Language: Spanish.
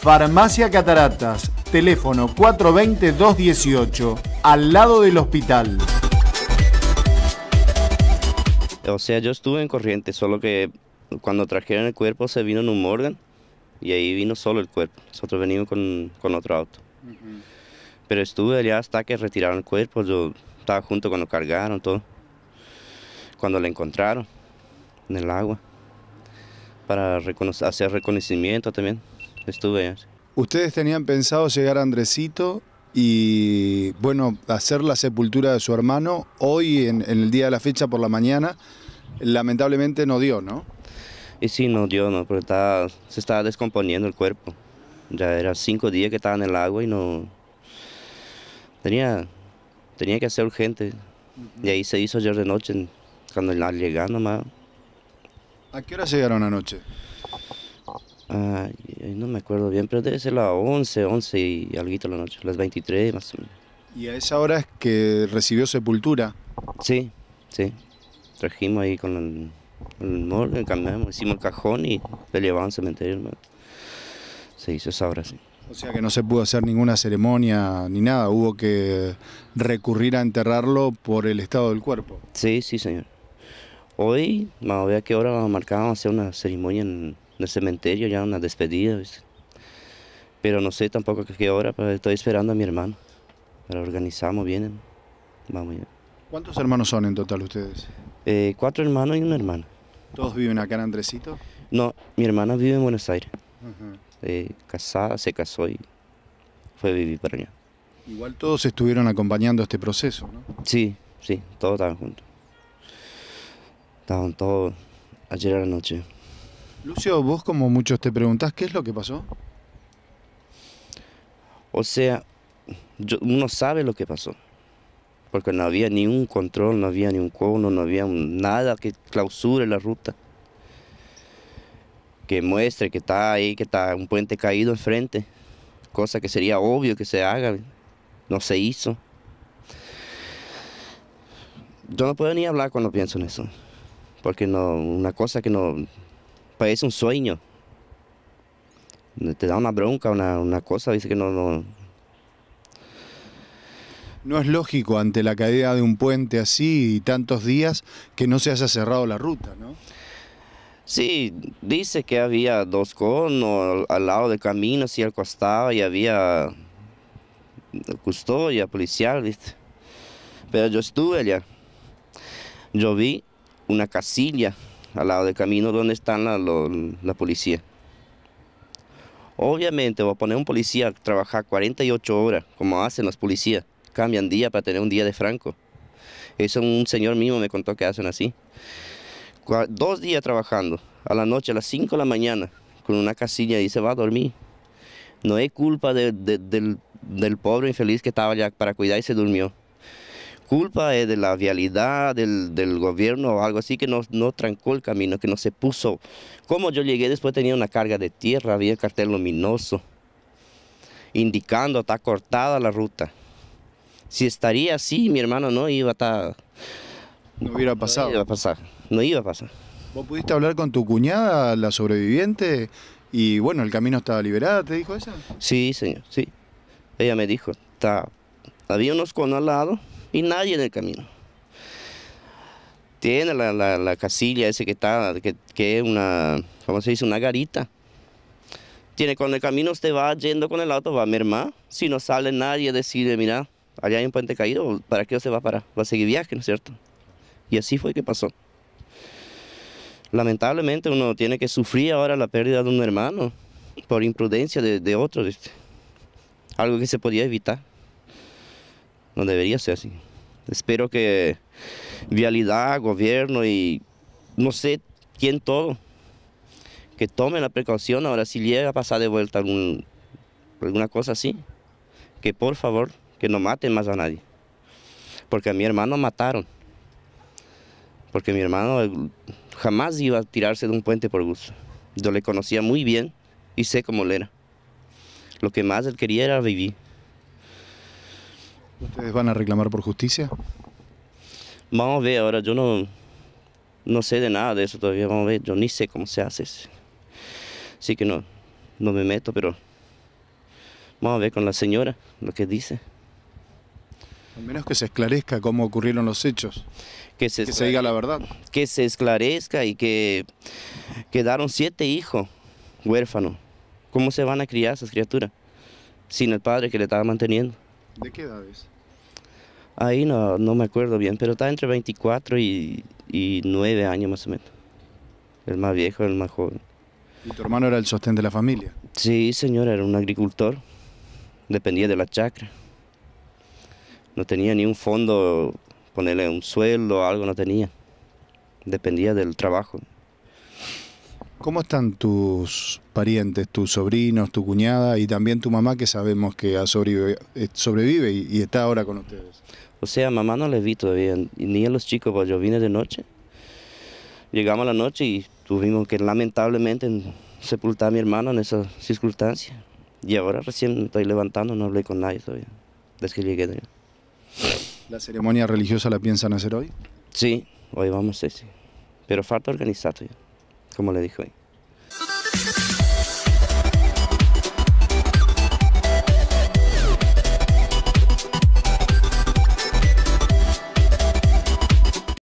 Farmacia Cataratas, teléfono 420-218, al lado del hospital. O sea, yo estuve en corriente, solo que cuando trajeron el cuerpo se vino en un Morgan y ahí vino solo el cuerpo. Nosotros venimos con, otro auto. Pero estuve allá hasta que retiraron el cuerpo, yo estaba junto cuando cargaron todo. Cuando lo encontraron en el agua, para hacer reconocimiento también estuve. ¿Ustedes tenían pensado llegar a Andresito y, bueno, hacer la sepultura de su hermano hoy, en, el día de la fecha por la mañana? Lamentablemente no dio, ¿no? Y sí, no dio, no, porque se estaba descomponiendo el cuerpo. Ya era cinco días que estaba en el agua y no... Tenía, tenía que hacer urgente. Y ahí se hizo ayer de noche, cuando al llegar nomás. ¿A qué hora llegaron anoche? no me acuerdo bien, pero debe ser las 11, 11 y algo de la noche, las 23 más o menos. ¿Y a esa hora es que recibió sepultura? Sí, sí. Trajimos ahí con el, morgue, cambiamos, hicimos el cajón y le llevaban cementerio. Se hizo esa hora, sí. O sea que no se pudo hacer ninguna ceremonia ni nada, hubo que recurrir a enterrarlo por el estado del cuerpo. Sí, sí, señor. Hoy, más o menos a qué hora marcábamos hacer una ceremonia en ...en el cementerio, ya una despedida, Pero no sé tampoco a qué hora, pero pues, estoy esperando a mi hermano. Pero organizamos, vienen, vamos ya. ¿Cuántos hermanos son en total ustedes? Eh, cuatro hermanos y una hermana. ¿Todos viven acá en Andresito? No, mi hermana vive en Buenos Aires. Eh, casada, se casó y fue a vivir para allá. Igual todos estuvieron acompañando este proceso, ¿no? Sí, sí, todos estaban juntos. Estaban todos ayer a la noche. Lucio, vos como muchos te preguntás, ¿qué es lo que pasó? O sea, uno sabe lo que pasó, porque no había ni un control, no había ni un cono, no había nada que clausure la ruta, que muestre que está ahí, que está un puente caído enfrente, cosa que sería obvio que se haga, no se hizo. Yo no puedo ni hablar cuando pienso en eso, porque no, una cosa que no, parece un sueño. Te da una bronca, una, cosa, dice que no, no... No es lógico ante la caída de un puente así y tantos días que no se haya cerrado la ruta, ¿no? Sí, dice que había dos conos al lado del camino, así al costado, y había custodia policial, ¿viste? Pero yo estuve allá. Yo vi una casilla al lado del camino donde están la, policía. Obviamente, voy a poner un policía a trabajar 48 horas, como hacen los policías. Cambian día para tener un día de franco. Eso un señor mismo me contó que hacen así. Dos días trabajando, a la noche, a las 5 de la mañana, con una casilla y se va a dormir. No es culpa del, del pobre infeliz que estaba allá para cuidar y se durmió culpa es eh, de la vialidad del, del gobierno o algo así que no, no trancó el camino, que no se puso. Como yo llegué después tenía una carga de tierra, había cartel luminoso indicando está cortada la ruta. Si estaría así, mi hermano no iba a estar... No hubiera pasado. No iba a pasar, no iba a pasar. ¿Vos pudiste hablar con tu cuñada, la sobreviviente? Y bueno, el camino estaba liberado, ¿te dijo eso? Sí, señor, sí. Ella me dijo, está... había unos con al lado, y nadie en el camino. Tiene la, casilla ese que está, que, es una, ¿cómo se dice? Una garita. Tiene cuando el camino usted va yendo con el auto, va a mermar. Si no sale nadie, decide, mira, allá hay un puente caído, ¿para qué se va a parar? Va a seguir viaje, ¿no es cierto? Y así fue que pasó. Lamentablemente uno tiene que sufrir ahora la pérdida de un hermano por imprudencia de, otro, algo que se podía evitar. No debería ser así. Espero que vialidad, gobierno y no sé quién todo, que tome la precaución ahora si llega a pasar de vuelta alguna cosa así, que por favor, que no maten más a nadie. Porque a mi hermano mataron. Porque mi hermano jamás iba a tirarse de un puente por gusto. Yo le conocía muy bien y sé cómo él era. Lo que más él quería era vivir. ¿Ustedes van a reclamar por justicia? Vamos a ver, ahora yo no, no sé de nada de eso todavía, vamos a ver, yo ni sé cómo se hace. Así que no, no me meto, pero vamos a ver con la señora lo que dice. Al menos que se esclarezca cómo ocurrieron los hechos. Que se, diga la verdad. Que se esclarezca y que quedaron siete hijos huérfanos. ¿Cómo se van a criar esas criaturas sin el padre que le estaba manteniendo? ¿De qué es? Ahí no, no me acuerdo bien, pero está entre 24 y, y 9 años más o menos. El más viejo, el más joven. ¿Y tu hermano era el sostén de la familia? Sí, señor, era un agricultor. Dependía de la chacra. No tenía ni un fondo, ponerle un sueldo o algo, no tenía. Dependía del trabajo. ¿Cómo están tus parientes, tus sobrinos, tu cuñada y también tu mamá que sabemos que sobrevive, eh, sobrevive y, está ahora con ustedes? O sea, mamá no les vi todavía, ni a los chicos, Porque yo vine de noche. Llegamos a la noche y tuvimos que lamentablemente sepultar a mi hermano en esa circunstancia. Y ahora recién estoy levantando, no hablé con nadie todavía, desde que llegué. ¿La ceremonia religiosa la piensan hacer hoy? Sí, hoy vamos, hacer sí. Pero falta organizar todavía como le dijo hoy.